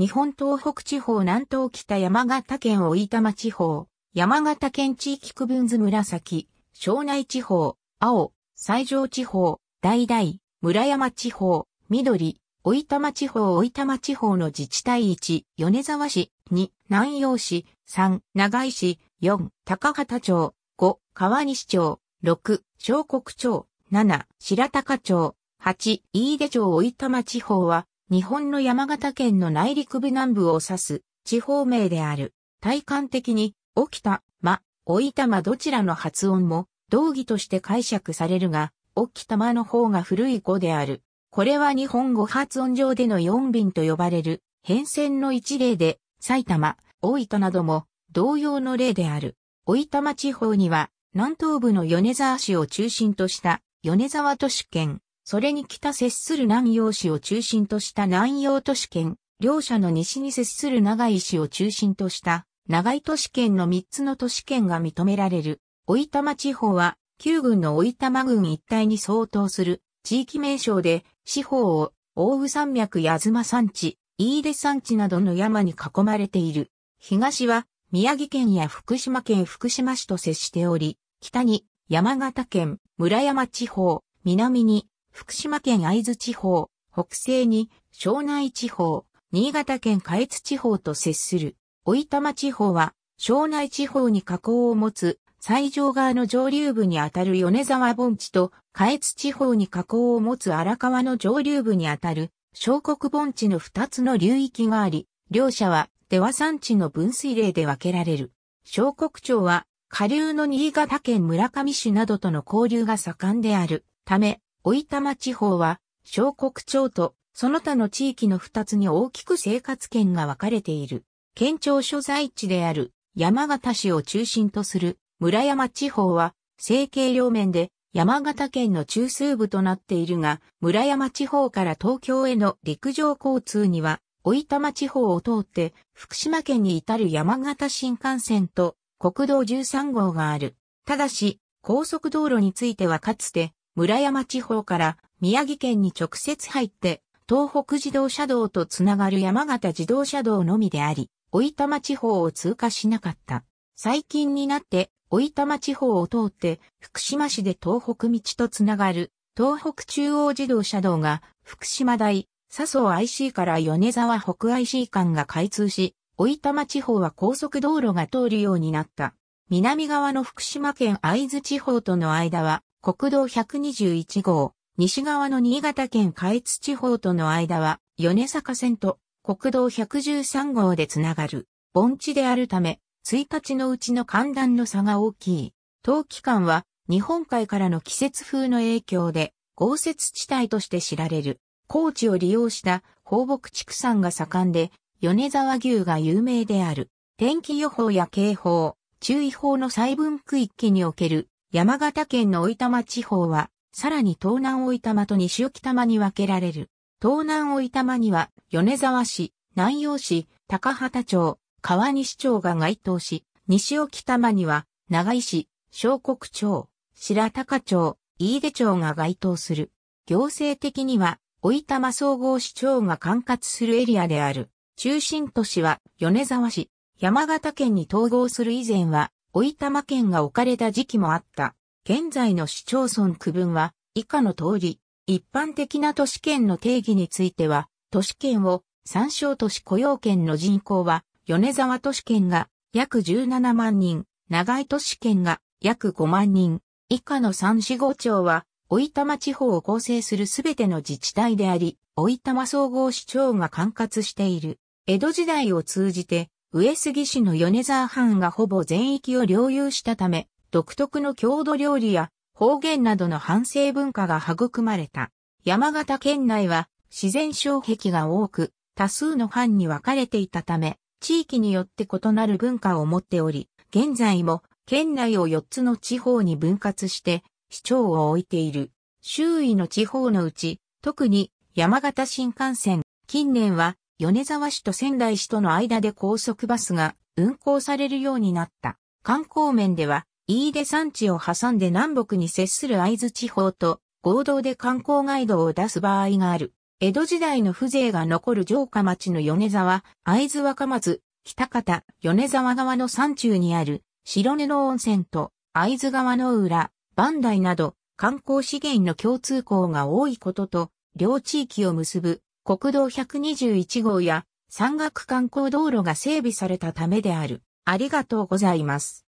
日本東北地方南東北山形県大玉地方、山形県地域区分図紫、庄内地方、青、西条地方、大々、村山地方、緑、大玉地方大玉地方の自治体1、米沢市、2、南陽市、3、長井市、4、高畑町、5、川西町、6、小国町、7、白高町、8、飯出町大玉地方は、日本の山形県の内陸部南部を指す地方名である。体感的に、沖田、た、ま、おいたどちらの発音も、同義として解釈されるが、沖田間の方が古い語である。これは日本語発音上での四便と呼ばれる、変遷の一例で、埼玉、大分なども、同様の例である。大分地方には、南東部の米沢市を中心とした、米沢都市圏、それに北接する南陽市を中心とした南陽都市圏、両者の西に接する長井市を中心とした長井都市圏の3つの都市圏が認められる。大い地方は、旧郡の大いた郡一帯に相当する地域名称で、四方を大宇山脈や妻山地、飯出山地などの山に囲まれている。東は宮城県や福島県福島市と接しており、北に山形県村山地方、南に福島県会津地方、北西に庄内地方、新潟県下越地方と接する、老玉地方は、庄内地方に河口を持つ、最上側の上流部にあたる米沢盆地と、下越地方に河口を持つ荒川の上流部にあたる、小国盆地の二つの流域があり、両者は、出羽山地の分水嶺で分けられる。小国町は、下流の新潟県村上市などとの交流が盛んであるため、お玉地方は、小国町とその他の地域の二つに大きく生活圏が分かれている。県庁所在地である山形市を中心とする村山地方は、整形両面で山形県の中枢部となっているが、村山地方から東京への陸上交通には、お玉地方を通って福島県に至る山形新幹線と国道13号がある。ただし、高速道路についてはかつて村山地方から宮城県に直接入って東北自動車道とつながる山形自動車道のみであり、大玉地方を通過しなかった。最近になって、大玉地方を通って福島市で東北道とつながる東北中央自動車道が福島大、笹生 IC から米沢北 IC 間が開通し、大玉地方は高速道路が通るようになった。南側の福島県会津地方との間は国道121号、西側の新潟県下越地方との間は、米坂線と国道113号でつながる、盆地であるため、1日のうちの寒暖の差が大きい。冬期間は、日本海からの季節風の影響で、豪雪地帯として知られる。高地を利用した放牧畜産が盛んで、米沢牛が有名である。天気予報や警報、注意報の細分区域における山形県のお玉地方は、さらに東南お玉と西沖玉に分けられる。東南お玉には、米沢市、南陽市、高畑町、川西町が該当し、西沖玉には、長井市、小国町、白高町、飯出町が該当する。行政的には、お玉総合市長が管轄するエリアである。中心都市は、米沢市。山形県に統合する以前は、老玉県が置かれた時期もあった。現在の市町村区分は、以下の通り、一般的な都市圏の定義については、都市圏を参照都市雇用圏の人口は、米沢都市圏が約17万人、長井都市圏が約5万人、以下の3四五町は、老玉地方を構成するすべての自治体であり、老玉総合市長が管轄している。江戸時代を通じて、上杉氏の米沢藩がほぼ全域を領有したため、独特の郷土料理や方言などの反省文化が育まれた。山形県内は自然障壁が多く、多数の藩に分かれていたため、地域によって異なる文化を持っており、現在も県内を4つの地方に分割して市長を置いている。周囲の地方のうち、特に山形新幹線、近年は米沢市と仙台市との間で高速バスが運行されるようになった。観光面では、飯出山地を挟んで南北に接する会津地方と合同で観光ガイドを出す場合がある。江戸時代の風情が残る城下町の米沢、会津若松、北方、米沢側の山中にある白根の温泉と会津川の裏、磐梯など観光資源の共通項が多いことと、両地域を結ぶ国道121号や山岳観光道路が整備されたためである。ありがとうございます。